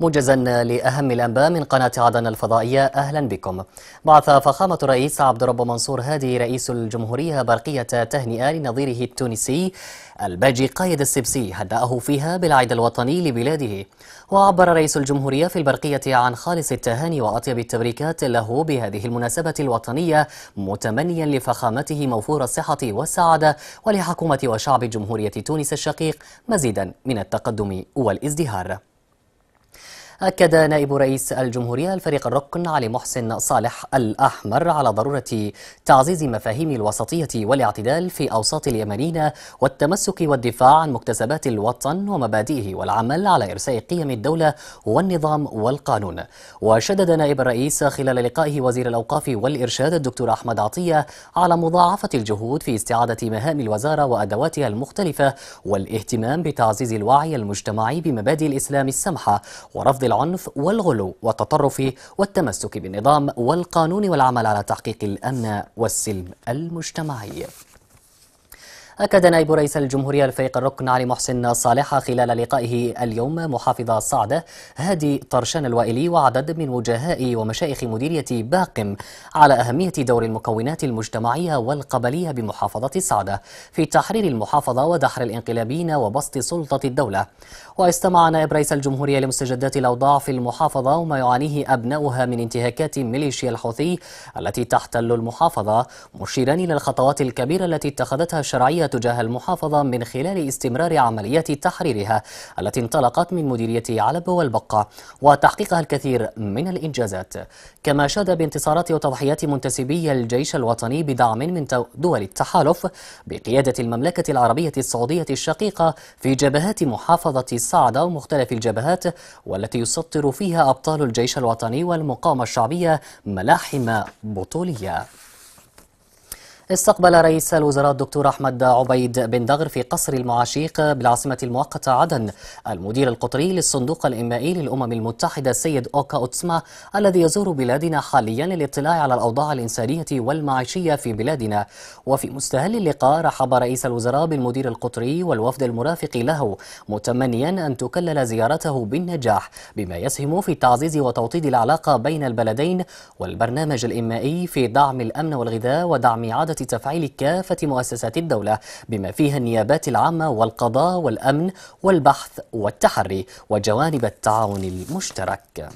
موجزا لأهم الأنباء من قناة عدن الفضائية أهلا بكم بعث فخامة الرئيس عبد الرب منصور هادي رئيس الجمهورية برقية تهنئة لنظيره التونسي الباجي قايد السبسي هدأه فيها بالعيد الوطني لبلاده وعبر رئيس الجمهورية في البرقية عن خالص التهاني وأطيب التبريكات له بهذه المناسبة الوطنية متمنيا لفخامته موفور الصحة والسعادة ولحكومة وشعب جمهورية تونس الشقيق مزيدا من التقدم والازدهار أكد نائب رئيس الجمهورية الفريق الركن علي محسن صالح الأحمر على ضرورة تعزيز مفاهيم الوسطية والاعتدال في أوساط اليمنيين والتمسك والدفاع عن مكتسبات الوطن ومبادئه والعمل على إرساء قيم الدولة والنظام والقانون وشدد نائب الرئيس خلال لقائه وزير الأوقاف والإرشاد الدكتور أحمد عطية على مضاعفة الجهود في استعادة مهام الوزارة وأدواتها المختلفة والاهتمام بتعزيز الوعي المجتمعي بمبادئ الإسلام السمحة ورفض العنف والغلو والتطرف والتمسك بالنظام والقانون والعمل على تحقيق الأمن والسلم المجتمعي أكد نائب رئيس الجمهورية الفريق الركن علي محسن صالح خلال لقائه اليوم محافظ صعدة هادي طرشان الوائلي وعدد من وجهاء ومشايخ مديرية باقم على أهمية دور المكونات المجتمعية والقبلية بمحافظة صعدة في تحرير المحافظة ودحر الانقلابيين وبسط سلطة الدولة واستمع نائب رئيس الجمهورية لمستجدات الأوضاع في المحافظة وما يعانيه أبناؤها من انتهاكات ميليشيا الحوثي التي تحتل المحافظة مشيرا إلى الخطوات الكبيرة التي اتخذتها الشرعية تجاه المحافظة من خلال استمرار عمليات تحريرها التي انطلقت من مديرية علب والبقة وتحقيقها الكثير من الإنجازات كما شاد بانتصارات وتضحيات منتسبي الجيش الوطني بدعم من دول التحالف بقيادة المملكة العربية السعودية الشقيقة في جبهات محافظة الصعدة ومختلف الجبهات والتي يسطر فيها أبطال الجيش الوطني والمقاومة الشعبية ملاحم بطولية استقبل رئيس الوزراء الدكتور أحمد عبيد بن دغر في قصر المعاشيق بالعاصمة المؤقتة عدن المدير القطري للصندوق الإنمائي للأمم المتحدة السيد أوكا أوتسما الذي يزور بلادنا حاليا للاطلاع على الأوضاع الإنسانية والمعيشية في بلادنا وفي مستهل اللقاء رحب رئيس الوزراء بالمدير القطري والوفد المرافق له متمنيا أن تكلل زيارته بالنجاح بما يسهم في تعزيز وتوطيد العلاقة بين البلدين والبرنامج الإنمائي في دعم الأمن والغذاء ودعم إعادة تفعيل كافة مؤسسات الدولة بما فيها النيابات العامة والقضاء والأمن والبحث والتحري وجوانب التعاون المشترك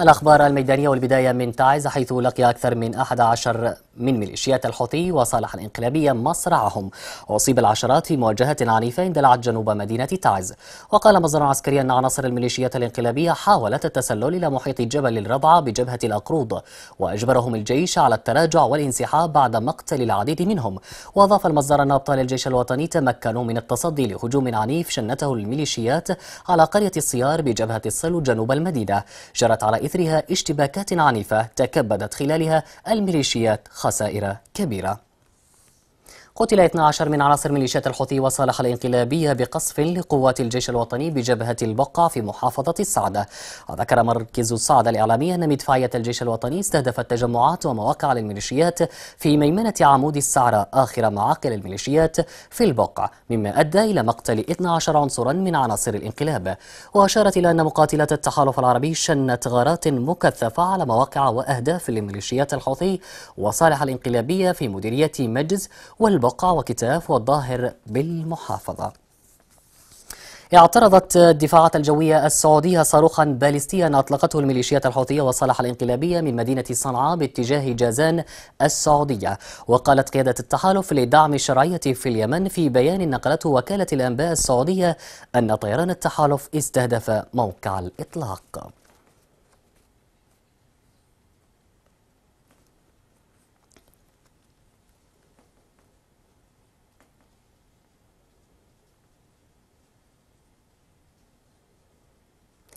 الأخبار الميدانية والبداية من تعز حيث لقي أكثر من 11 من ميليشيات الحوثي وصالح الإنقلابية مصرعهم وأصيب العشرات في مواجهة عنيفة اندلعت جنوب مدينة تعز وقال مصدر عسكري أن عناصر الميليشيات الإنقلابية حاولت التسلل إلى محيط جبل الربعة بجبهة الأقروض وأجبرهم الجيش على التراجع والانسحاب بعد مقتل العديد منهم وأضاف المصدر أن أبطال الجيش الوطني تمكنوا من التصدي لهجوم عنيف شنته الميليشيات على قرية الصيار بجبهة الصلو جنوب المدينة جرت على إثرها اشتباكات عنيفة تكبدت خلالها الميليشيات خسائر كبيرة قتل 12 من عناصر ميليشيات الحوثي وصالح الانقلابية بقصف لقوات الجيش الوطني بجبهة البقعة في محافظة السعدة وذكر مركز السعدة الإعلامي أن مدفعية الجيش الوطني استهدفت تجمعات ومواقع للميليشيات في ميمنة عمود السعرة آخر معاقل الميليشيات في البقعة مما أدى إلى مقتل 12 عنصرا من عناصر الانقلاب وأشارت إلى أن مقاتلات التحالف العربي شنت غارات مكثفة على مواقع وأهداف للميليشيات الحوثي وصالح الانقلابية في مديرية مجز وال بقع وكتاف والظاهر بالمحافظة اعترضت الدفاعات الجوية السعودية صاروخا باليستيا أطلقته الميليشيات الحوثية والصالح الانقلابية من مدينة صنعاء باتجاه جازان السعودية وقالت قيادة التحالف لدعم الشرعية في اليمن في بيان نقلته وكالة الأنباء السعودية أن طيران التحالف استهدف موقع الإطلاق